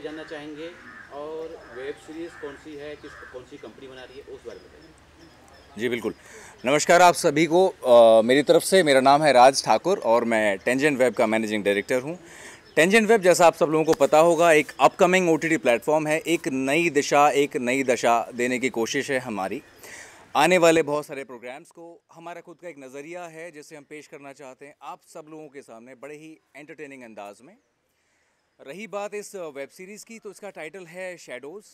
जानना चाहेंगे और वेब सीरीज कौन सी है किस कौन सी कंपनी बना रही है उस बारे में जी बिल्कुल नमस्कार आप सभी को आ, मेरी तरफ से मेरा नाम है राज ठाकुर और मैं टेंजेंट वेब का मैनेजिंग डायरेक्टर हूं टेंजेंट वेब जैसा आप सब लोगों को पता होगा एक अपकमिंग ओ टी प्लेटफॉर्म है एक नई दिशा एक नई दशा देने की कोशिश है हमारी आने वाले बहुत सारे प्रोग्राम्स को हमारा खुद का एक नज़रिया है जिसे हम पेश करना चाहते हैं आप सब लोगों के सामने बड़े ही एंटरटेनिंग अंदाज में रही बात इस वेब सीरीज़ की तो इसका टाइटल है शेडोज़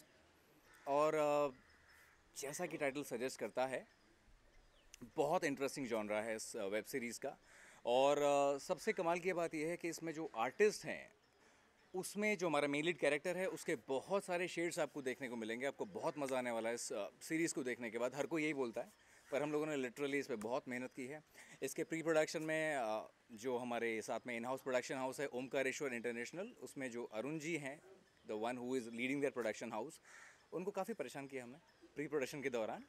और जैसा कि टाइटल सजेस्ट करता है बहुत इंटरेस्टिंग जॉनरा है इस वेब सीरीज़ का और सबसे कमाल की बात यह है कि इसमें जो आर्टिस्ट हैं उसमें जो हमारा मेन लीड कैरेक्टर है उसके बहुत सारे शेड्स आपको देखने को मिलेंगे आपको बहुत मज़ा आने वाला है इस सीरीज़ को देखने के बाद हर कोई यही बोलता है पर हम लोगों ने लिटरली इस पर बहुत मेहनत की है इसके प्री प्रोडक्शन में जो हमारे साथ में इन हाउस प्रोडक्शन हाउस है ओमकारेश्वर इंटरनेशनल उसमें जो अरुण जी हैं the one who is leading their production house उनको काफ़ी परेशान किया हमने प्री प्रोडक्शन के दौरान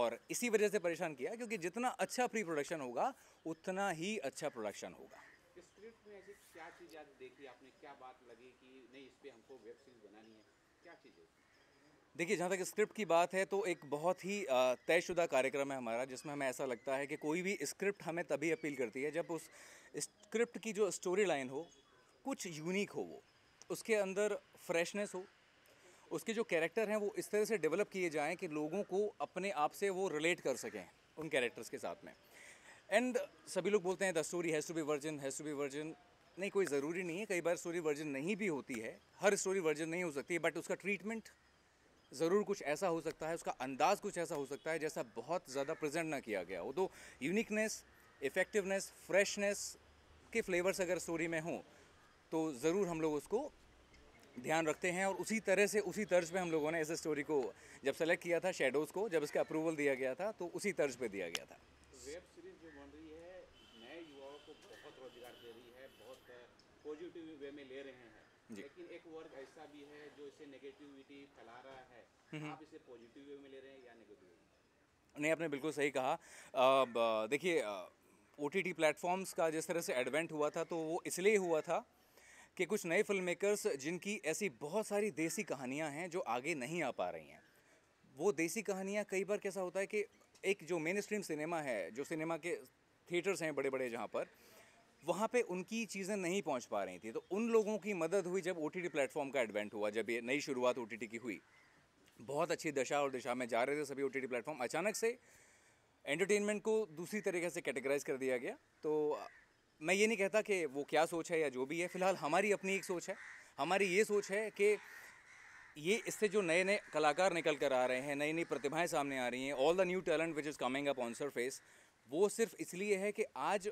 और इसी वजह से परेशान किया क्योंकि जितना अच्छा प्री प्रोडक्शन होगा उतना ही अच्छा प्रोडक्शन होगा स्क्रिप्ट में ऐसी क्या चीज़ देखी आपने क्या बात लगी कि नहीं इस पर हमको वेब सीरीज बनानी है क्या चीज़ें देखिए जहाँ तक स्क्रिप्ट की बात है तो एक बहुत ही तयशुदा कार्यक्रम है हमारा जिसमें हमें ऐसा लगता है कि कोई भी स्क्रिप्ट हमें तभी अपील करती है जब उस स्क्रिप्ट की जो स्टोरी लाइन हो कुछ यूनिक हो वो उसके अंदर फ्रेशनेस हो उसके जो कैरेक्टर हैं वो इस तरह से डेवलप किए जाएं कि लोगों को अपने आप से वो रिलेट कर सकें उन कैरेक्टर्स के साथ में एंड सभी लोग बोलते हैं the story has to be version has to be version नहीं कोई ज़रूरी नहीं है कई बार स्टोरी वर्जन नहीं भी होती है हर स्टोरी वर्जन नहीं हो सकती बट उसका ट्रीटमेंट ज़रूर कुछ ऐसा हो सकता है उसका अंदाज़ कुछ ऐसा हो सकता है जैसा बहुत ज़्यादा प्रेजेंट ना किया गया हो तो यूनिकनेस इफ़ेक्टिवनेस फ्रेशनेस के फ्लेवर्स अगर स्टोरी में हों तो ज़रूर हम लोग उसको ध्यान रखते हैं और उसी तरह से उसी तर्ज पे हम लोगों ने इस स्टोरी को जब सेलेक्ट किया था शेडोज़ को जब इसका अप्रूवल दिया गया था तो उसी तर्ज पे दिया गया था वेब सीरीज जो बन रही है नए युवाओं को बहुत रोजगार दे रही है बहुत पॉजिटिव वे में ले रहे हैं लेकिन एक वर्ग ऐसा भी है जो इसे नेगेटिविटी फैला रहा है आप इसे पॉजिटिव वे में ले रहे हैं या नेगेटिव नहीं आपने बिल्कुल सही कहा देखिए ओ टी टी प्लेटफॉर्म्स का जिस तरह से एडवेंट हुआ था तो वो इसलिए हुआ था कि कुछ नए फिल्म मेकर्स जिनकी ऐसी बहुत सारी देसी कहानियाँ हैं जो आगे नहीं आ पा रही हैं वो देसी कहानियाँ कई बार कैसा होता है कि एक जो मेन स्ट्रीम सिनेमा है जो सिनेमा के थिएटर्स हैं बड़े बड़े जहाँ पर वहाँ पे उनकी चीज़ें नहीं पहुँच पा रही थी तो उन लोगों की मदद हुई जब ओ टी प्लेटफॉर्म का एडवेंट हुआ जब ये नई शुरुआत ओ की हुई बहुत अच्छी दशा और दिशा में जा रहे थे सभी ओ टी प्लेटफॉर्म अचानक से एंटरटेनमेंट को दूसरी तरीके से कैटेगराइज कर दिया गया तो मैं ये नहीं कहता कि वो क्या सोच है या जो भी है फिलहाल हमारी अपनी एक सोच है हमारी ये सोच है कि ये इससे जो नए नए कलाकार निकल कर आ रहे हैं नई नई प्रतिभाएं सामने आ रही हैं all the new talent which is coming up on surface वो सिर्फ इसलिए है कि आज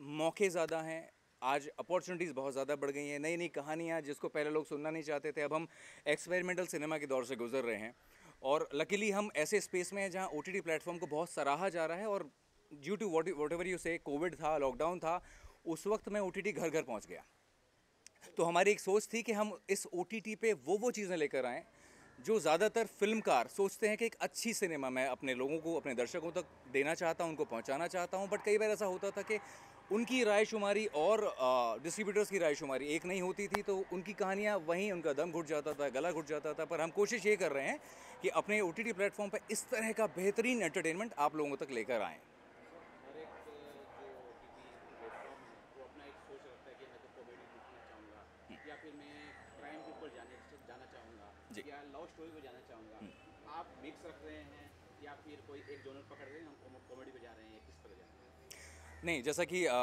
मौके ज़्यादा हैं आज अपॉर्चुनिटीज़ बहुत ज़्यादा बढ़ गई हैं नई नई कहानियाँ जिसको पहले लोग सुनना नहीं चाहते थे अब हम एक्सपेरिमेंटल सिनेमा के दौर से गुजर रहे हैं और लकीली हम ऐसे स्पेस में हैं जहाँ ओ टी प्लेटफॉर्म को बहुत सराहा जा रहा है और due to what whatever you say covid था लॉकडाउन था उस वक्त मैं ओ घर घर पहुँच गया तो हमारी एक सोच थी कि हम इस ओ पे वो वो चीज़ें लेकर आएँ जो ज़्यादातर फिल्मकार सोचते हैं कि एक अच्छी सिनेमा मैं अपने लोगों को अपने दर्शकों तक देना चाहता हूँ उनको पहुँचाना चाहता हूँ बट कई बार ऐसा होता था कि उनकी राय शुमारी और डिस्ट्रीब्यूटर्स की राय शुमारी एक नहीं होती थी तो उनकी कहानियाँ वहीं उनका दम घुट जाता था गला घुट जाता था पर हम कोशिश ये कर रहे हैं कि अपने ओ टी प्लेटफॉर्म पर इस तरह का बेहतरीन एंटरटेनमेंट आप लोगों तक लेकर आएँ फिर मैं क्राइम के ऊपर जाने जाना चाहूँगा या लव स्टोरी जाना चाहूँगा हम्म। आप मिक्स रख रहे हैं या फिर कोई एक जोनर पकड़ रहे हैं हम कॉमेडी पर जा रहे हैं किस पर जा रहे हैं नहीं जैसा कि आ,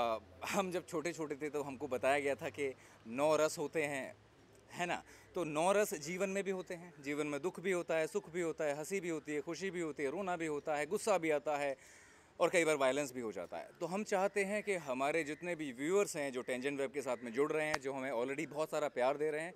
हम जब छोटे छोटे थे तो हमको बताया गया था कि नौ रस होते हैं है ना तो नौ रस जीवन में भी होते हैं जीवन में दुख भी होता है सुख भी होता है हंसी भी होती है खुशी भी होती है रोना भी होता है गुस्सा भी आता है और कई बार वायलेंस भी हो जाता है तो हम चाहते हैं कि हमारे जितने भी व्यूअर्स हैं जो टेंजेंट वेब के साथ में जुड़ रहे हैं जो हमें ऑलरेडी बहुत सारा प्यार दे रहे हैं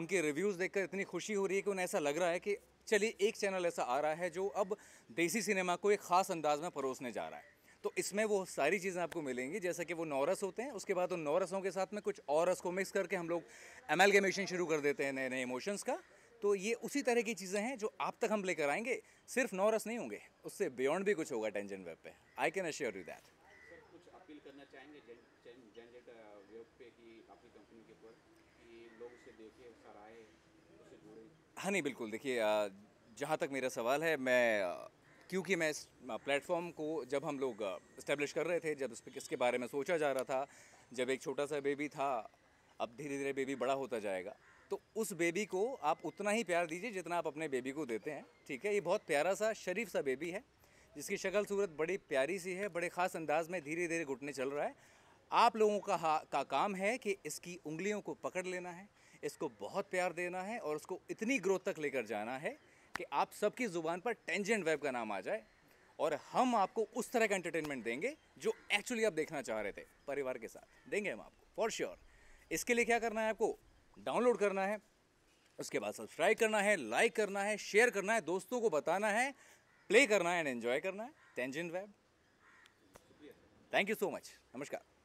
उनके रिव्यूज़ देखकर इतनी खुशी हो रही है कि उन्हें ऐसा लग रहा है कि चलिए एक चैनल ऐसा आ रहा है जो अब देसी सिनेमा को एक ख़ास अंदाज में परोसने जा रहा है तो इसमें वो सारी चीज़ें आपको मिलेंगी जैसे कि वो नौरस होते हैं उसके बाद उन नौरसों के साथ में कुछ और रस को मिक्स करके हम लोग एमेलगेमेशन शुरू कर देते हैं नए नए इमोशंस का तो ये उसी तरह की चीज़ें हैं जो आप तक हम लेकर आएंगे सिर्फ नौरस नहीं होंगे उससे बियॉन्ड भी कुछ होगा टेंजन वेब पे I can assure you that appeal करना चाहेंगे वेब पे कि आपकी कंपनी के ऊपर लोग उसे जुड़े हाँ नहीं बिल्कुल देखिए जहाँ तक मेरा सवाल है मैं क्योंकि मैं इस प्लेटफॉर्म को जब हम लोग इस्टेब्लिश कर रहे थे जब उस पर इसके बारे में सोचा जा रहा था जब एक छोटा सा बेबी था अब धीरे धीरे बेबी बड़ा होता जाएगा तो उस बेबी को आप उतना ही प्यार दीजिए जितना आप अपने बेबी को देते हैं ठीक है ये बहुत प्यारा सा शरीफ सा बेबी है जिसकी शक्ल सूरत बड़ी प्यारी सी है बड़े ख़ास अंदाज में धीरे धीरे घुटने चल रहा है आप लोगों का का काम है कि इसकी उंगलियों को पकड़ लेना है इसको बहुत प्यार देना है और उसको इतनी ग्रोथ तक लेकर जाना है कि आप सबकी ज़ुबान पर टेंजेंट वेब का नाम आ जाए और हम आपको उस तरह का एंटरटेनमेंट देंगे जो एक्चुअली आप देखना चाह रहे थे परिवार के साथ देंगे हम आपको फॉर श्योर इसके लिए क्या करना है आपको डाउनलोड करना है उसके बाद सब्सक्राइब करना है लाइक करना है शेयर करना है दोस्तों को बताना है प्ले करना है एंड एंजॉय करना है Tangent Web thank you so much नमस्कार